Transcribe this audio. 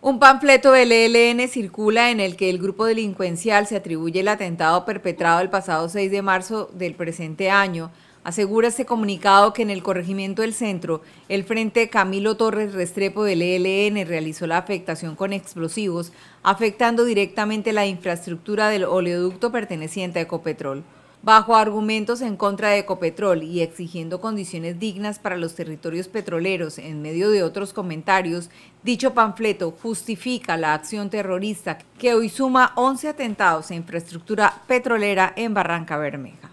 Un panfleto del ELN circula en el que el grupo delincuencial se atribuye el atentado perpetrado el pasado 6 de marzo del presente año. Asegura este comunicado que en el corregimiento del centro, el Frente Camilo Torres Restrepo del ELN realizó la afectación con explosivos, afectando directamente la infraestructura del oleoducto perteneciente a Ecopetrol bajo argumentos en contra de Ecopetrol y exigiendo condiciones dignas para los territorios petroleros, en medio de otros comentarios, dicho panfleto justifica la acción terrorista que hoy suma 11 atentados a infraestructura petrolera en Barranca Bermeja.